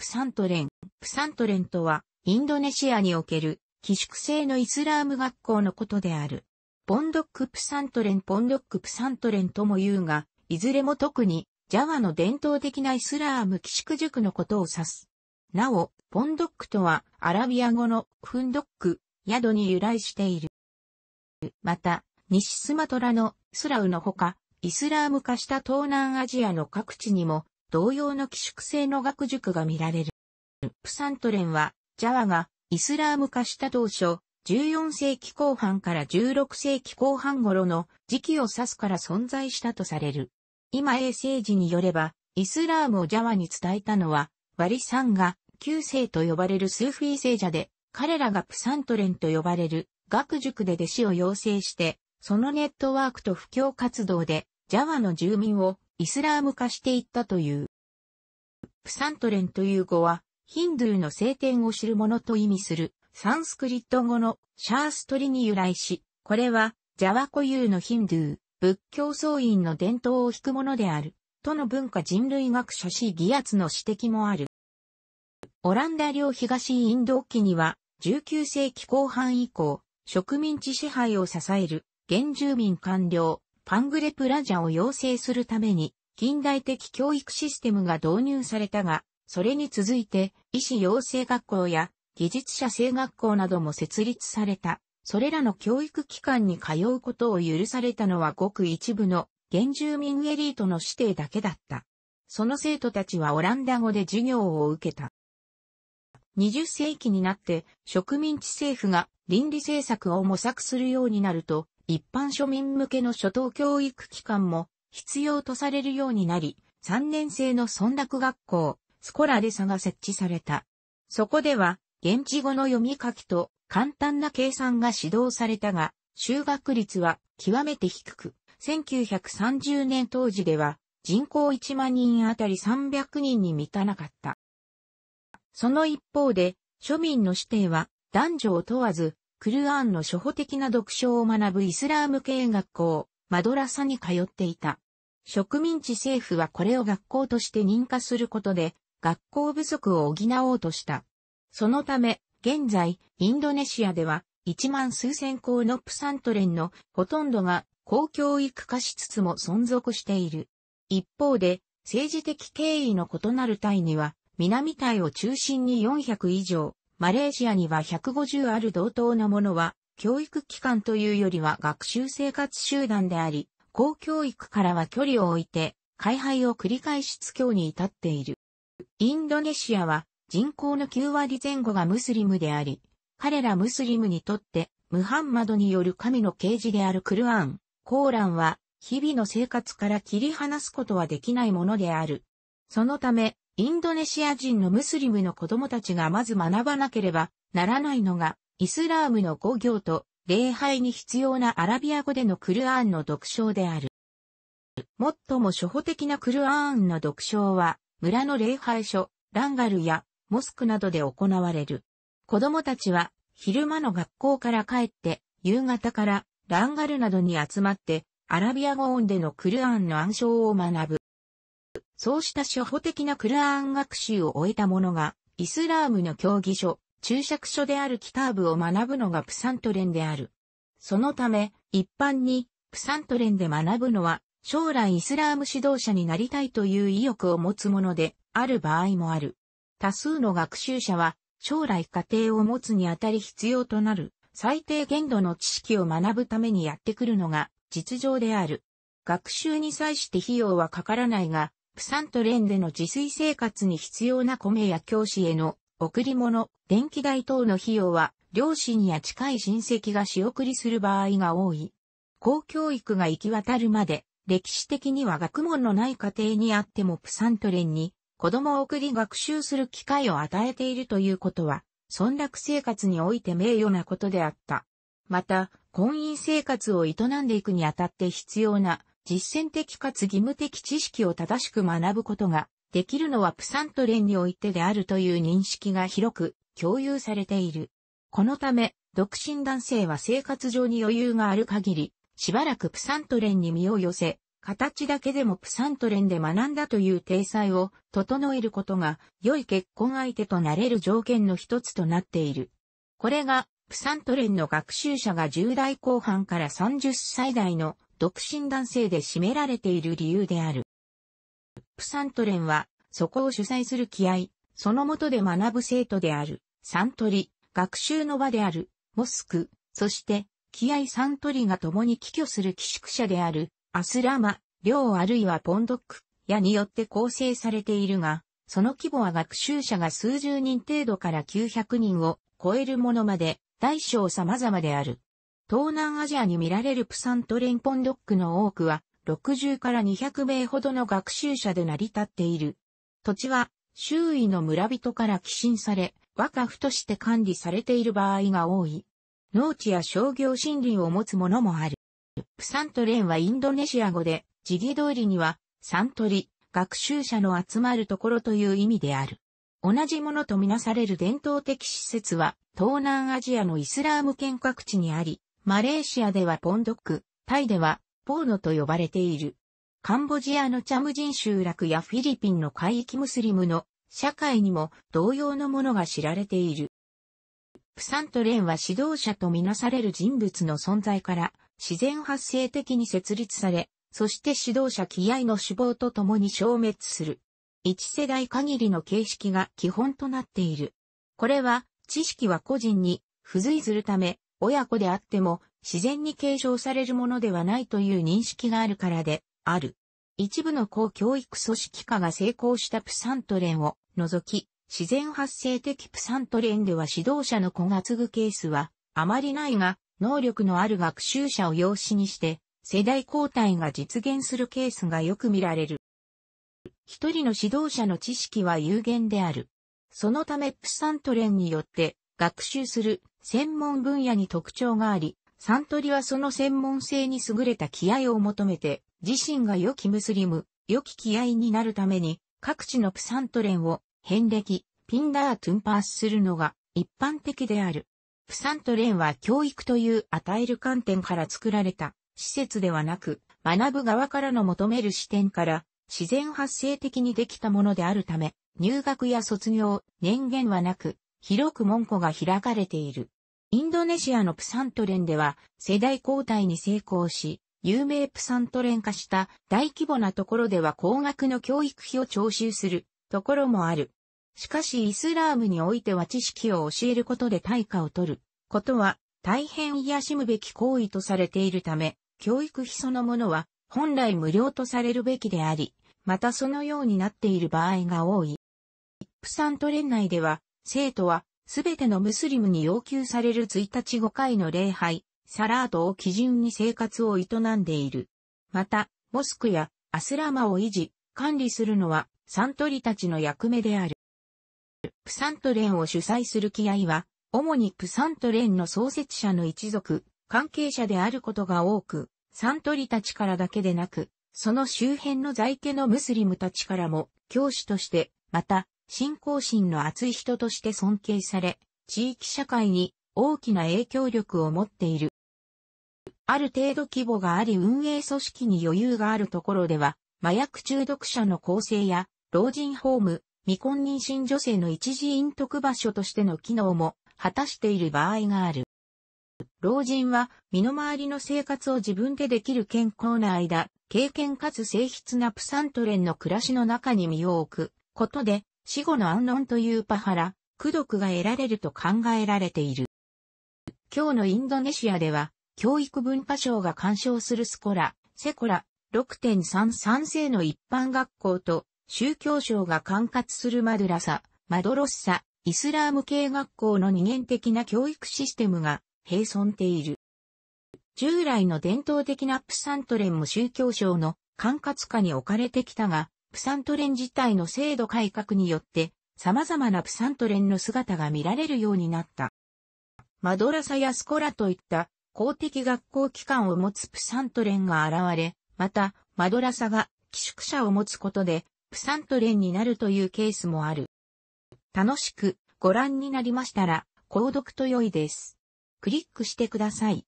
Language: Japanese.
プサントレン。プサントレンとは、インドネシアにおける、寄宿制のイスラーム学校のことである。ポンドックプサントレンポンドックプサントレンとも言うが、いずれも特に、ジャワの伝統的なイスラーム寄宿塾のことを指す。なお、ポンドックとは、アラビア語のフンドック、宿に由来している。また、西スマトラのスラウのほか、イスラーム化した東南アジアの各地にも同様の寄宿性の学塾が見られる。プサントレンは、ジャワがイスラーム化した当初、14世紀後半から16世紀後半頃の時期を指すから存在したとされる。今衛生時によれば、イスラームをジャワに伝えたのは、バリサンが旧世と呼ばれるスーフィー聖者で、彼らがプサントレンと呼ばれる学塾で弟子を養成して、そのネットワークと布教活動で、ジャワの住民をイスラーム化していったという。プサントレンという語は、ヒンドゥーの聖典を知る者と意味する、サンスクリット語のシャーストリに由来し、これは、ジャワ固有のヒンドゥー、仏教僧院の伝統を引くものである、との文化人類学者史ギアツの指摘もある。オランダ領東インド沖には、19世紀後半以降、植民地支配を支える、原住民官僚、パングレプラジャを養成するために、近代的教育システムが導入されたが、それに続いて、医師養成学校や技術者制学校なども設立された。それらの教育機関に通うことを許されたのはごく一部の原住民エリートの指定だけだった。その生徒たちはオランダ語で授業を受けた。20世紀になって植民地政府が倫理政策を模索するようになると、一般庶民向けの初等教育機関も必要とされるようになり、3年生の村落学校、スコラデサが設置された。そこでは、現地語の読み書きと簡単な計算が指導されたが、就学率は極めて低く、1930年当時では人口1万人あたり300人に満たなかった。その一方で、庶民の指定は男女を問わず、クルアンの初歩的な読書を学ぶイスラーム系学校、マドラサに通っていた。植民地政府はこれを学校として認可することで、学校不足を補おうとした。そのため、現在、インドネシアでは、1万数千校のプサントレンのほとんどが公教育化しつつも存続している。一方で、政治的経緯の異なるタイには、南タイを中心に400以上、マレーシアには150ある同等のものは教育機関というよりは学習生活集団であり、公教育からは距離を置いて、開廃を繰り返し津教に至っている。インドネシアは人口の9割前後がムスリムであり、彼らムスリムにとって、ムハンマドによる神の啓示であるクルアン、コーランは、日々の生活から切り離すことはできないものである。そのため、インドネシア人のムスリムの子供たちがまず学ばなければならないのが、イスラームの語行と礼拝に必要なアラビア語でのクルアーンの読唱である。最も初歩的なクルアーンの読唱は、村の礼拝所、ランガルやモスクなどで行われる。子供たちは昼間の学校から帰って、夕方からランガルなどに集まって、アラビア語音でのクルアーンの暗唱を学ぶ。そうした初歩的なクルアーン学習を終えた者が、イスラームの教義書、注釈書であるキターブを学ぶのがプサントレンである。そのため、一般に、プサントレンで学ぶのは、将来イスラーム指導者になりたいという意欲を持つもので、ある場合もある。多数の学習者は、将来家庭を持つにあたり必要となる、最低限度の知識を学ぶためにやってくるのが、実情である。学習に際して費用はかからないが、プサントレンでの自炊生活に必要な米や教師への贈り物、電気代等の費用は、両親や近い親戚が仕送りする場合が多い。公教育が行き渡るまで、歴史的には学問のない家庭にあってもプサントレンに子供を送り学習する機会を与えているということは、村落生活において名誉なことであった。また、婚姻生活を営んでいくにあたって必要な実践的かつ義務的知識を正しく学ぶことができるのはプサントレンにおいてであるという認識が広く共有されている。このため、独身男性は生活上に余裕がある限り、しばらくプサントレンに身を寄せ、形だけでもプサントレンで学んだという体裁を整えることが良い結婚相手となれる条件の一つとなっている。これがプサントレンの学習者が10代後半から30歳代の独身男性で占められている理由である。プサントレンは、そこを主催する気合、そのもとで学ぶ生徒である、サントリ、学習の場である、モスク、そして、気合サントリが共に寄居する寄宿舎である、アスラマ、寮あるいはポンドック、やによって構成されているが、その規模は学習者が数十人程度から900人を超えるものまで、大小様々である。東南アジアに見られるプサントレンポンドックの多くは、60から200名ほどの学習者で成り立っている。土地は周囲の村人から寄進され、若府として管理されている場合が多い。農地や商業森林を持つものもある。プサントレンはインドネシア語で、地義通りには、サントリ、学習者の集まるところという意味である。同じものとみなされる伝統的施設は、東南アジアのイスラーム圏各地にあり、マレーシアではポンドック、タイではポーノと呼ばれている。カンボジアのチャムジン集落やフィリピンの海域ムスリムの社会にも同様のものが知られている。プサントレンは指導者とみなされる人物の存在から自然発生的に設立され、そして指導者気合の死亡とともに消滅する。一世代限りの形式が基本となっている。これは知識は個人に付随するため、親子であっても自然に継承されるものではないという認識があるからで、ある。一部の公教育組織化が成功したプサントレンを除き、自然発生的プサントレンでは指導者の子が継ぐケースはあまりないが、能力のある学習者を養子にして、世代交代が実現するケースがよく見られる。一人の指導者の知識は有限である。そのためプサントレンによって学習する専門分野に特徴があり、サントリはその専門性に優れた気合を求めて、自身が良きムスリム、良き気合になるために、各地のプサントレンを、遍歴、ピンダートゥンパースするのが一般的である。プサントレンは教育という与える観点から作られた施設ではなく、学ぶ側からの求める視点から自然発生的にできたものであるため、入学や卒業、年限はなく、広く門戸が開かれている。インドネシアのプサントレンでは世代交代に成功し、有名プサントレン化した大規模なところでは高額の教育費を徴収するところもある。しかしイスラームにおいては知識を教えることで対価を取ることは大変癒しむべき行為とされているため、教育費そのものは本来無料とされるべきであり、またそのようになっている場合が多い。プサントレン内では生徒はすべてのムスリムに要求される1日5回の礼拝、サラートを基準に生活を営んでいる。また、モスクやアスラマを維持、管理するのはサントリたちの役目である。プサントレンを主催する気合は、主にプサントレンの創設者の一族、関係者であることが多く、サントリたちからだけでなく、その周辺の在家のムスリムたちからも、教師として、また、信仰心の厚い人として尊敬され、地域社会に大きな影響力を持っている。ある程度規模があり運営組織に余裕があるところでは、麻薬中毒者の構成や、老人ホーム、未婚妊娠女性の一時陰徳場所としての機能も果たしている場合がある。老人は身の回りの生活を自分でできる健康な間、経験かつ性質なプサントレンの暮らしの中に身を置くことで死後の安穏というパハラ、苦毒が得られると考えられている。今日のインドネシアでは、教育文化省が干渉するスコラ、セコラ、6.33世の一般学校と、宗教省が管轄するマドラサ、マドロッサ、イスラーム系学校の二元的な教育システムが並存ている。従来の伝統的なプサントレンも宗教省の管轄下に置かれてきたが、プサントレン自体の制度改革によって、様々なプサントレンの姿が見られるようになった。マドラサやスコラといった公的学校機関を持つプサントレンが現れ、また、マドラサが寄宿舎を持つことで、プサントレンになるというケースもある。楽しくご覧になりましたら、購読と良いです。クリックしてください。